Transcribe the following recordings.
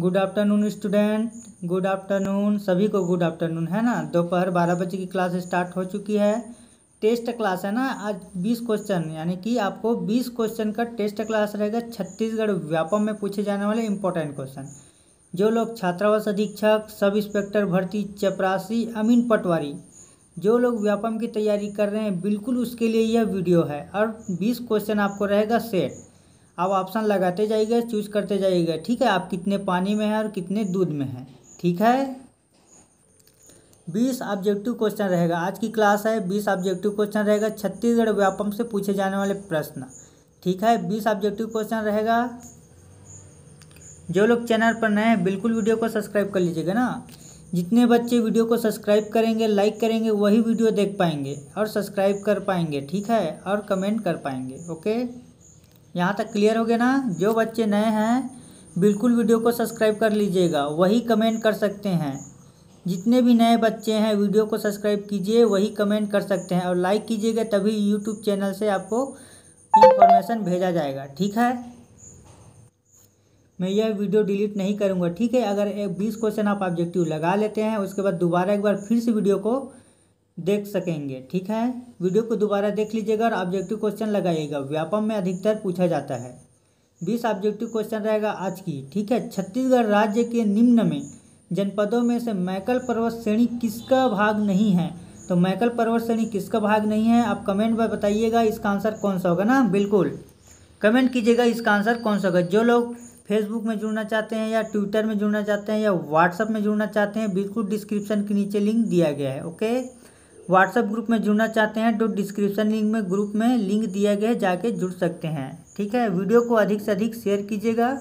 good afternoon student good afternoon सभी को good afternoon है ना दोपहर बारह बजे की क्लास स्टार्ट हो चुकी है टेस्ट क्लास है ना आज बीस क्वेश्चन यानी कि आपको बीस क्वेश्चन का टेस्ट क्लास रहेगा छत्तीसगढ़ व्यापम में पूछे जाने वाले इंपॉर्टेंट क्वेश्चन जो लोग छात्रावास अधीक्षक सब इंस्पेक्टर भर्ती चपरासी अमीन पटवारी जो लोग व्यापम की तैयारी कर रहे हैं बिल्कुल उसके लिए यह वीडियो है और बीस क्वेश्चन आपको रहेगा सेट आप ऑप्शन लगाते जाइएगा चूज करते जाइएगा ठीक है आप कितने पानी में है और कितने दूध में है ठीक है बीस ऑब्जेक्टिव क्वेश्चन रहेगा आज की क्लास है बीस ऑब्जेक्टिव क्वेश्चन रहेगा छत्तीसगढ़ व्यापम से पूछे जाने वाले प्रश्न ठीक है बीस ऑब्जेक्टिव क्वेश्चन रहेगा जो लोग चैनल पर नए हैं बिल्कुल वीडियो को सब्सक्राइब कर लीजिएगा ना जितने बच्चे वीडियो को सब्सक्राइब करेंगे लाइक करेंगे वही वीडियो देख पाएंगे और सब्सक्राइब कर पाएंगे ठीक है और कमेंट कर पाएंगे ओके यहाँ तक क्लियर हो गया ना जो बच्चे नए हैं बिल्कुल वीडियो को सब्सक्राइब कर लीजिएगा वही कमेंट कर सकते हैं जितने भी नए बच्चे हैं वीडियो को सब्सक्राइब कीजिए वही कमेंट कर सकते हैं और लाइक कीजिएगा तभी यूट्यूब चैनल से आपको इन्फॉर्मेशन भेजा जाएगा ठीक है मैं यह वीडियो डिलीट नहीं करूँगा ठीक है अगर एक बीस क्वेश्चन आप ऑब्जेक्टिव लगा लेते हैं उसके बाद दोबारा एक बार फिर से वीडियो को देख सकेंगे ठीक है वीडियो को दोबारा देख लीजिएगा और ऑब्जेक्टिव क्वेश्चन लगाइएगा व्यापम में अधिकतर पूछा जाता है बीस ऑब्जेक्टिव क्वेश्चन रहेगा आज की ठीक है छत्तीसगढ़ राज्य के निम्न में जनपदों में से मैकल पर्वत श्रेणी किसका भाग नहीं है तो मैकल पर्वत श्रेणी किसका भाग नहीं है आप कमेंट में बताइएगा इसका आंसर कौन सा होगा ना बिल्कुल कमेंट कीजिएगा इसका आंसर कौन सा होगा जो लोग फेसबुक में जुड़ना चाहते हैं या ट्विटर में जुड़ना चाहते हैं या व्हाट्सअप में जुड़ना चाहते हैं बिल्कुल डिस्क्रिप्शन के नीचे लिंक दिया गया है ओके व्हाट्सएप ग्रुप में जुड़ना चाहते हैं तो डिस्क्रिप्शन लिंक में ग्रुप में लिंक दिया गया है जाके जुड़ सकते हैं ठीक है वीडियो को अधिक से अधिक शेयर कीजिएगा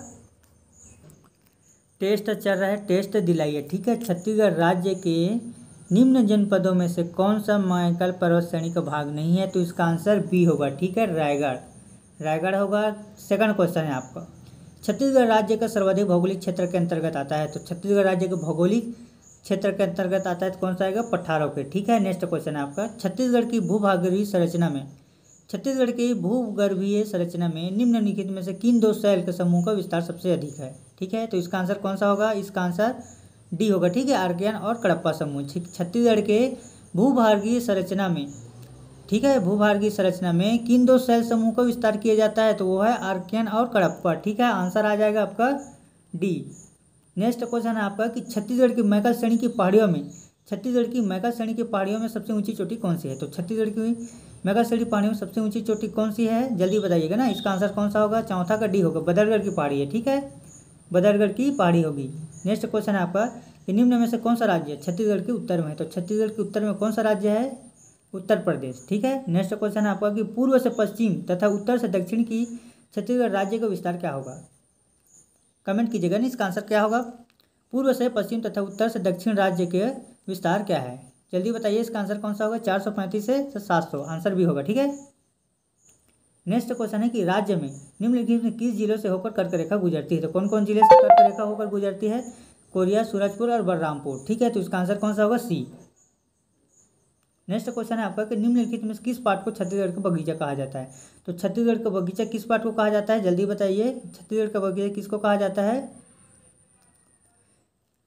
टेस्ट चल रहा है टेस्ट दिलाइए ठीक है छत्तीसगढ़ राज्य के निम्न जनपदों में से कौन सा मायकल पर्वत श्रेणी का भाग नहीं है तो इसका आंसर बी होगा ठीक है रायगढ़ रायगढ़ होगा सेकंड क्वेश्चन है आपका छत्तीसगढ़ राज्य का सर्वाधिक भौगोलिक क्षेत्र के अंतर्गत आता है तो छत्तीसगढ़ राज्य के भौगोलिक क्षेत्र के अंतर्गत आता है तो कौन सा आएगा पठारों के ठीक है नेक्स्ट क्वेश्चन है आपका छत्तीसगढ़ की भूभागीय संरचना में छत्तीसगढ़ की भूगर्भीय संरचना में निम्नलिखित में से किन दो शैल के समूह का विस्तार सबसे अधिक है ठीक है तो इसका आंसर कौन सा होगा इसका आंसर डी होगा ठीक है आर्कियन और कड़प्पा समूह छत्तीसगढ़ के भूभागीय संरचना में ठीक है भूभागीय संरचना में किन दो शैल समूह का विस्तार किया जाता है तो वो है आर्कियन और कड़प्पा ठीक है आंसर आ जाएगा आपका डी नेक्स्ट क्वेश्चन है आपका कि छत्तीसगढ़ की मैकल श्रेणी की पहाड़ियों में छत्तीसगढ़ की मैकल श्रेणी की पहाड़ियों में सबसे ऊंची चोटी कौन सी है तो छत्तीसगढ़ की मैकल श्रेणी पहाड़ियों में सबसे ऊंची चोटी कौन सी है जल्दी बताइएगा ना इसका आंसर कौन सा होगा चौथा का डी होगा बदरगढ़ की पहाड़ी है ठीक है बदरगढ़ की पहाड़ी होगी नेक्स्ट क्वेश्चन है आपका कि निम्न में से कौन सा राज्य है छत्तीसगढ़ के उत्तर में तो छत्तीसगढ़ के उत्तर में कौन सा राज्य है उत्तर प्रदेश ठीक है नेक्स्ट क्वेश्चन है आपका कि पूर्व से पश्चिम तथा उत्तर से दक्षिण की छत्तीसगढ़ राज्य का विस्तार क्या होगा कमेंट कीजिएगा नहीं इसका आंसर क्या होगा पूर्व से पश्चिम तथा उत्तर से दक्षिण राज्य के विस्तार क्या है जल्दी बताइए इसका आंसर कौन सा होगा चार सौ पैंतीस से सात सौ आंसर भी होगा ठीक है नेक्स्ट क्वेश्चन है कि राज्य में निम्नलिखित में किस जिलों से होकर कर्क रेखा गुजरती है तो कौन कौन जिले से कर्क रेखा होकर गुजरती है कोरिया सूरजपुर और बलरामपुर ठीक है तो इसका आंसर कौन सा होगा सी नेक्स्ट क्वेश्चन है आपका कि निम्नलिखित में किस पार्ट को छत्तीसगढ़ का बगीचा कहा जाता है तो छत्तीसगढ़ का बगीचा किस पार्ट को कहा जाता है जल्दी बताइए छत्तीसगढ़ का बगीचा किसको कहा जाता है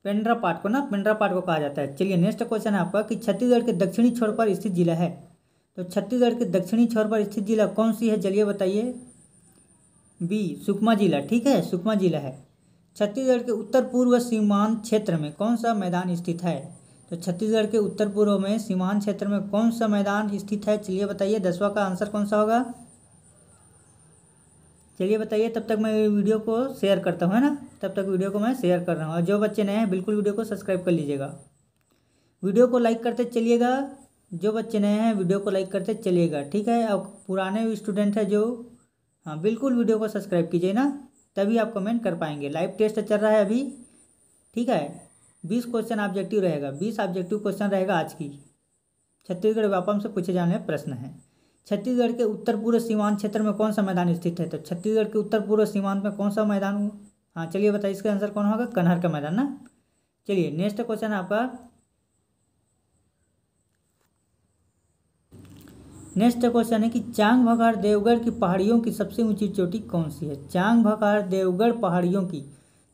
पेंड्रा पार्ट को ना पेंड्रा पार्ट को कहा जाता है चलिए नेक्स्ट क्वेश्चन है आपका कि छत्तीसगढ़ के दक्षिणी छोर पर स्थित जिला है तो छत्तीसगढ़ के दक्षिणी छोर पर स्थित जिला कौन सी है चलिए बताइए बी सुकमा जिला ठीक है सुकमा जिला है छत्तीसगढ़ के उत्तर पूर्व सीमांत क्षेत्र में कौन सा मैदान स्थित है तो छत्तीसगढ़ के उत्तर पूर्व में सीमांत क्षेत्र में कौन सा मैदान स्थित है चलिए बताइए दसवा का आंसर कौन सा होगा चलिए बताइए तब तक मैं वीडियो को शेयर करता हूँ है ना तब तक वीडियो को मैं शेयर कर रहा हूँ और जो बच्चे नए हैं बिल्कुल वीडियो को सब्सक्राइब कर लीजिएगा वीडियो को लाइक करते चलिएगा जो बच्चे नए हैं वीडियो को लाइक करते चलिएगा ठीक है और पुराने स्टूडेंट हैं जो हाँ बिल्कुल वीडियो को सब्सक्राइब कीजिए ना तभी आप कमेंट कर पाएंगे लाइव टेस्ट चल रहा है अभी ठीक है बीस क्वेश्चन ऑब्जेक्टिव रहेगा बीस ऑब्जेक्टिव क्वेश्चन रहेगा आज की छत्तीसगढ़ व्यापम से पूछे जाने प्रश्न है छत्तीसगढ़ के उत्तर पूर्व सीमांत क्षेत्र में कौन सा मैदान स्थित है तो छत्तीसगढ़ के उत्तर पूर्व सीमांत में कौन सा मैदान हुआ हाँ चलिए बताइए इसका आंसर कौन होगा कन्हर का मैदान ना चलिए नेक्स्ट क्वेश्चन आपका नेक्स्ट क्वेश्चन है कि चांग भगाड़ देवगढ़ की पहाड़ियों की सबसे ऊंची चोटी कौन सी है चांग भगाड़ देवगढ़ पहाड़ियों की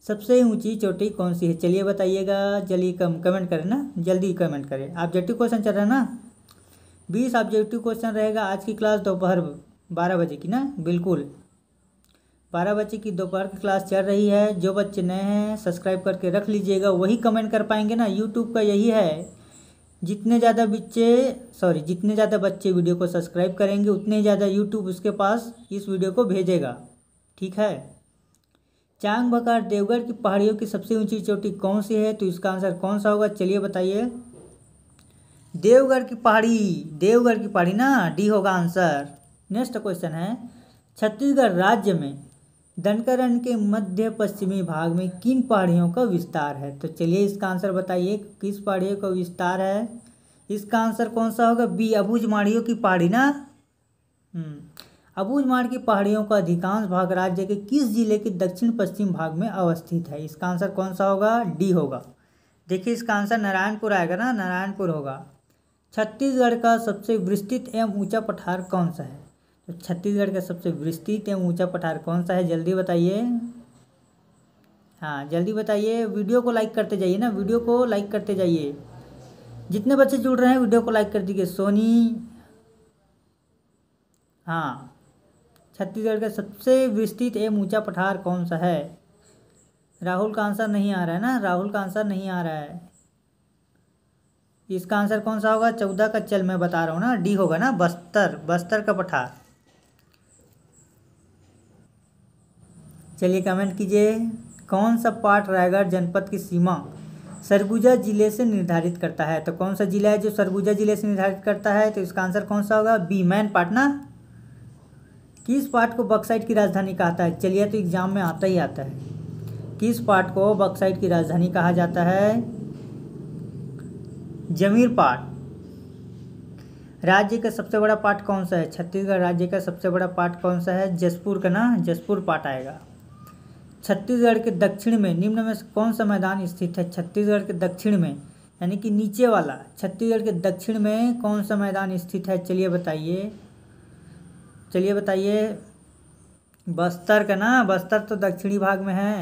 सबसे ऊंची चोटी कौन सी है चलिए बताइएगा जल्दी कम कमेंट करें ना जल्दी कमेंट करें ऑब्जेक्टिव क्वेश्चन चल रहा है ना बीस ऑब्जेक्टिव क्वेश्चन रहेगा आज की क्लास दोपहर बारह बजे की ना बिल्कुल बारह बजे की दोपहर की क्लास चल रही है जो बच्चे नए हैं सब्सक्राइब करके रख लीजिएगा वही कमेंट कर पाएंगे ना यूट्यूब का यही है जितने ज़्यादा बच्चे सॉरी जितने ज़्यादा बच्चे वीडियो को सब्सक्राइब करेंगे उतने ज़्यादा यूट्यूब उसके पास इस वीडियो को भेजेगा ठीक है चांग बकार देवगढ़ की पहाड़ियों की सबसे ऊंची चोटी कौन सी है तो इसका आंसर कौन सा होगा चलिए बताइए देवगढ़ की पहाड़ी देवगढ़ की पहाड़ी ना डी होगा आंसर नेक्स्ट क्वेश्चन है छत्तीसगढ़ राज्य में दनकरण के मध्य पश्चिमी भाग में किन पहाड़ियों का विस्तार है तो चलिए इसका आंसर बताइए किस पहाड़ियों का विस्तार है इसका आंसर कौन सा होगा बी माड़ियों की पहाड़ी ना हम्म, अबूझमाड़ की पहाड़ियों का अधिकांश भाग राज्य के किस जिले के दक्षिण पश्चिम भाग में अवस्थित है इसका आंसर कौन सा होगा डी होगा देखिए इसका आंसर नारायणपुर आएगा ना नारायणपुर होगा छत्तीसगढ़ का सबसे विस्तृत एवं ऊंचा पठार कौन सा है तो छत्तीसगढ़ का सबसे विस्तृत एवं ऊंचा पठार कौन सा है जल्दी बताइए हाँ जल्दी बताइए वीडियो को लाइक करते जाइए ना वीडियो को लाइक करते जाइए जितने बच्चे जुड़ रहे हैं वीडियो को लाइक कर दीजिए सोनी हाँ छत्तीसगढ़ का सबसे विस्तृत एवं ऊंचा पठार कौन सा है राहुल का आंसर नहीं आ रहा है ना राहुल का आंसर नहीं आ रहा है इसका आंसर कौन सा होगा चौदह का चल मैं बता रहा हूँ ना डी होगा ना बस्तर बस्तर का पठार चलिए कमेंट कीजिए कौन सा पार्ट रायगढ़ जनपद की सीमा सरगुजा जिले से निर्धारित करता है तो कौन सा जिला है जो सरगुजा जिले से निर्धारित करता है तो इसका आंसर कौन सा होगा बी मैन पाटना किस पार्ट को बक्साइड की राजधानी कहता है चलिए तो एग्जाम में आता ही आता है किस पार्ट को बक्साइड की राजधानी कहा जाता है जमीर पार्ट राज्य का सबसे बड़ा पार्ट कौन सा है छत्तीसगढ़ राज्य का सबसे बड़ा पार्ट कौन सा है जसपुर का ना जसपुर पार्ट आएगा छत्तीसगढ़ के दक्षिण में निम्न में कौन सा मैदान स्थित है छत्तीसगढ़ के दक्षिण में यानी कि नीचे वाला छत्तीसगढ़ के दक्षिण में कौन सा मैदान स्थित है चलिए बताइए चलिए बताइए बस्तर का ना बस्तर तो दक्षिणी भाग में है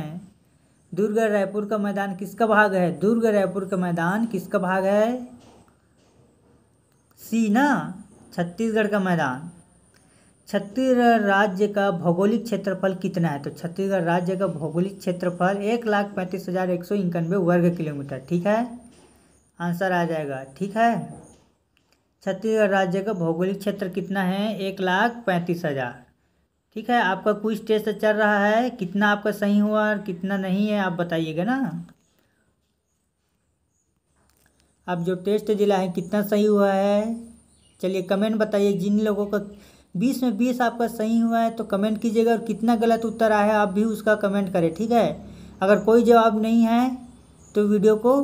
दुर्ग रायपुर का मैदान किसका भाग है दुर्ग रायपुर का मैदान किसका भाग है सी ना छत्तीसगढ़ का मैदान छत्तीसगढ़ राज्य का भौगोलिक क्षेत्रफल कितना है तो छत्तीसगढ़ राज्य का भौगोलिक क्षेत्रफल एक लाख पैंतीस हज़ार एक सौ इक्यानवे वर्ग किलोमीटर ठीक है आंसर आ जाएगा ठीक है छत्तीसगढ़ राज्य का भौगोलिक क्षेत्र कितना है एक लाख पैंतीस हज़ार ठीक है आपका कुछ टेस्ट चल रहा है कितना आपका सही हुआ और कितना नहीं है आप बताइएगा ना आप जो टेस्ट जिला है कितना सही हुआ है चलिए कमेंट बताइए जिन लोगों का बीस में बीस आपका सही हुआ है तो कमेंट कीजिएगा और कितना गलत उत्तर आया है आप भी उसका कमेंट करें ठीक है अगर कोई जवाब नहीं है तो वीडियो को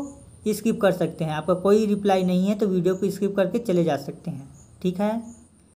स्किप कर सकते हैं आपका कोई रिप्लाई नहीं है तो वीडियो को स्किप करके चले जा सकते हैं ठीक है